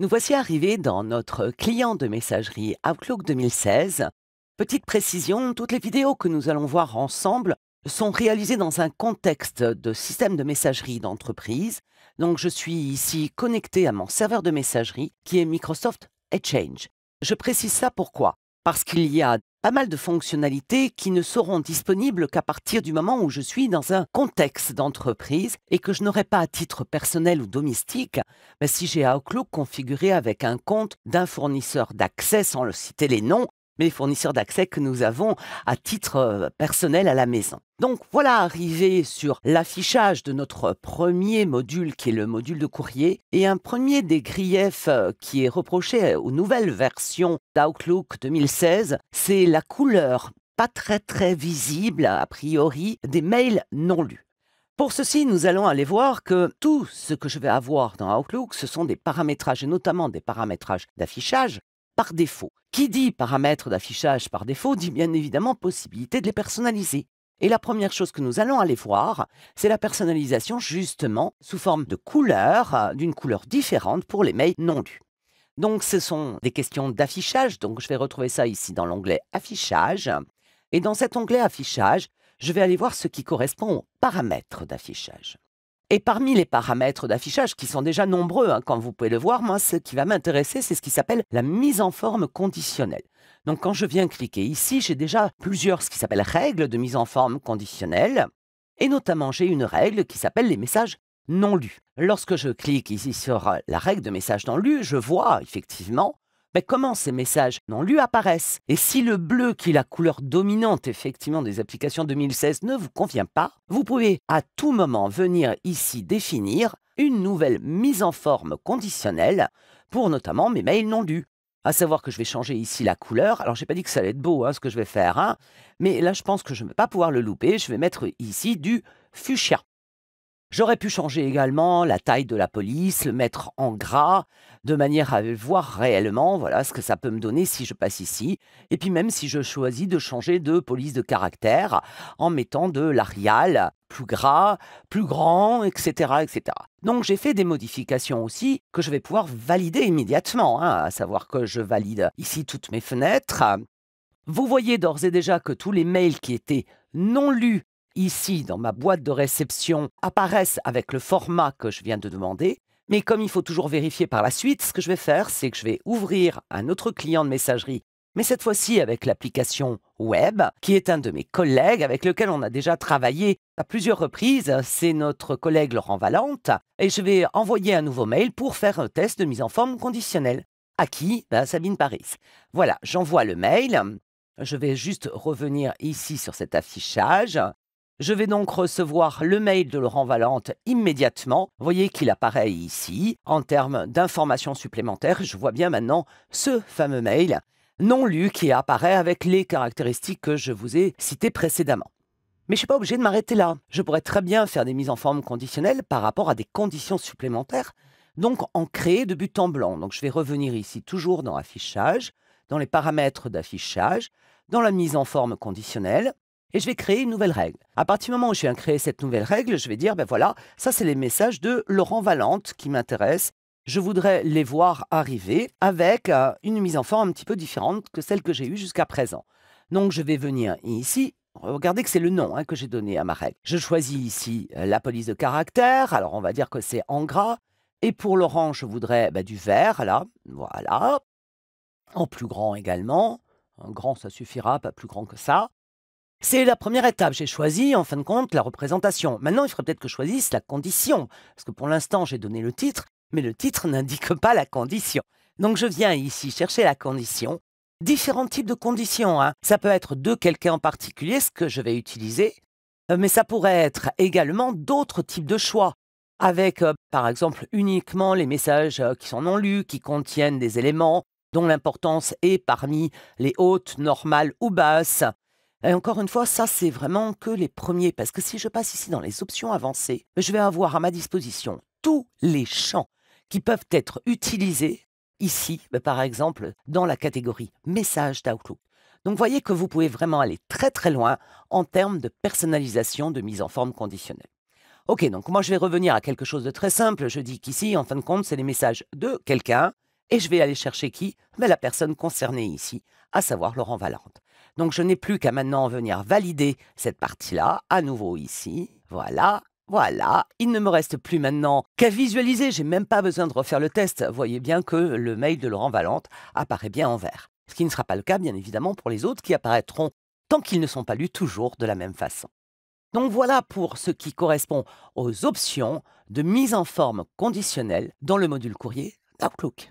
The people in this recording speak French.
Nous voici arrivés dans notre client de messagerie Outlook 2016. Petite précision, toutes les vidéos que nous allons voir ensemble sont réalisées dans un contexte de système de messagerie d'entreprise. Donc je suis ici connecté à mon serveur de messagerie qui est Microsoft Exchange. Je précise ça pourquoi Parce qu'il y a pas mal de fonctionnalités qui ne seront disponibles qu'à partir du moment où je suis dans un contexte d'entreprise et que je n'aurai pas à titre personnel ou domestique, mais si j'ai Outlook configuré avec un compte d'un fournisseur d'accès sans le citer les noms, mais fournisseurs d'accès que nous avons à titre euh, personnel à la maison. Donc voilà arrivé sur l'affichage de notre premier module qui est le module de courrier et un premier des griefs euh, qui est reproché aux nouvelles versions d'Outlook 2016, c'est la couleur pas très très visible a priori des mails non lus. Pour ceci, nous allons aller voir que tout ce que je vais avoir dans Outlook, ce sont des paramétrages, et notamment des paramétrages d'affichage, par défaut. Qui dit paramètres d'affichage par défaut dit bien évidemment possibilité de les personnaliser. Et la première chose que nous allons aller voir, c'est la personnalisation justement sous forme de couleur, d'une couleur différente pour les mails non lus. Donc ce sont des questions d'affichage, donc je vais retrouver ça ici dans l'onglet affichage. Et dans cet onglet affichage, je vais aller voir ce qui correspond aux paramètres d'affichage. Et parmi les paramètres d'affichage, qui sont déjà nombreux, comme hein, vous pouvez le voir, moi, ce qui va m'intéresser, c'est ce qui s'appelle la mise en forme conditionnelle. Donc quand je viens cliquer ici, j'ai déjà plusieurs ce qui s'appelle règles de mise en forme conditionnelle. Et notamment, j'ai une règle qui s'appelle les messages non lus. Lorsque je clique ici sur euh, la règle de messages non lus, je vois effectivement ben, comment ces messages non lui apparaissent Et si le bleu, qui est la couleur dominante effectivement des applications 2016, ne vous convient pas, vous pouvez à tout moment venir ici définir une nouvelle mise en forme conditionnelle pour notamment mes mails non lus. À savoir que je vais changer ici la couleur. Alors, j'ai pas dit que ça allait être beau, hein, ce que je vais faire. Hein. Mais là, je pense que je ne vais pas pouvoir le louper. Je vais mettre ici du fuchsia. J'aurais pu changer également la taille de la police, le mettre en gras, de manière à voir réellement voilà ce que ça peut me donner si je passe ici. Et puis même si je choisis de changer de police de caractère en mettant de l'arial plus gras, plus grand, etc. etc. Donc j'ai fait des modifications aussi que je vais pouvoir valider immédiatement, hein, à savoir que je valide ici toutes mes fenêtres. Vous voyez d'ores et déjà que tous les mails qui étaient non lus ici dans ma boîte de réception apparaissent avec le format que je viens de demander. Mais comme il faut toujours vérifier par la suite, ce que je vais faire, c'est que je vais ouvrir un autre client de messagerie, mais cette fois-ci avec l'application web, qui est un de mes collègues avec lequel on a déjà travaillé à plusieurs reprises. C'est notre collègue Laurent Valente. Et je vais envoyer un nouveau mail pour faire un test de mise en forme conditionnelle. À qui ben, Sabine Paris. Voilà, j'envoie le mail. Je vais juste revenir ici sur cet affichage. Je vais donc recevoir le mail de Laurent Valente immédiatement. Vous voyez qu'il apparaît ici en termes d'informations supplémentaires. Je vois bien maintenant ce fameux mail non lu qui apparaît avec les caractéristiques que je vous ai citées précédemment. Mais je ne suis pas obligé de m'arrêter là. Je pourrais très bien faire des mises en forme conditionnelles par rapport à des conditions supplémentaires, donc en créer de but en blanc. Donc je vais revenir ici toujours dans affichage, dans les paramètres d'affichage, dans la mise en forme conditionnelle, et je vais créer une nouvelle règle. À partir du moment où je viens créer cette nouvelle règle, je vais dire, ben voilà, ça c'est les messages de Laurent Valente qui m'intéressent. Je voudrais les voir arriver avec euh, une mise en forme un petit peu différente que celle que j'ai eue jusqu'à présent. Donc je vais venir ici. Regardez que c'est le nom hein, que j'ai donné à ma règle. Je choisis ici euh, la police de caractère. Alors on va dire que c'est en gras. Et pour Laurent, je voudrais ben, du vert, là. Voilà. En plus grand également. Un grand, ça suffira, pas plus grand que ça. C'est la première étape. J'ai choisi, en fin de compte, la représentation. Maintenant, il faudrait peut-être que je choisisse la condition. Parce que pour l'instant, j'ai donné le titre, mais le titre n'indique pas la condition. Donc, je viens ici chercher la condition. Différents types de conditions. Hein. Ça peut être de quelqu'un en particulier, ce que je vais utiliser. Euh, mais ça pourrait être également d'autres types de choix avec euh, par exemple uniquement les messages euh, qui sont non lus, qui contiennent des éléments dont l'importance est parmi les hautes, normales ou basses, et encore une fois, ça, c'est vraiment que les premiers, parce que si je passe ici dans les options avancées, ben, je vais avoir à ma disposition tous les champs qui peuvent être utilisés ici, ben, par exemple, dans la catégorie message d'Outlook. Donc voyez que vous pouvez vraiment aller très très loin en termes de personnalisation de mise en forme conditionnelle. Ok, donc moi je vais revenir à quelque chose de très simple. Je dis qu'ici, en fin de compte, c'est les messages de quelqu'un et je vais aller chercher qui Mais ben, La personne concernée ici, à savoir Laurent Valente. Donc je n'ai plus qu'à maintenant venir valider cette partie-là, à nouveau ici. Voilà, voilà, il ne me reste plus maintenant qu'à visualiser, j'ai même pas besoin de refaire le test. Voyez bien que le mail de Laurent Valente apparaît bien en vert. Ce qui ne sera pas le cas, bien évidemment, pour les autres qui apparaîtront tant qu'ils ne sont pas lus toujours de la même façon. Donc voilà pour ce qui correspond aux options de mise en forme conditionnelle dans le module courrier d'Outlook.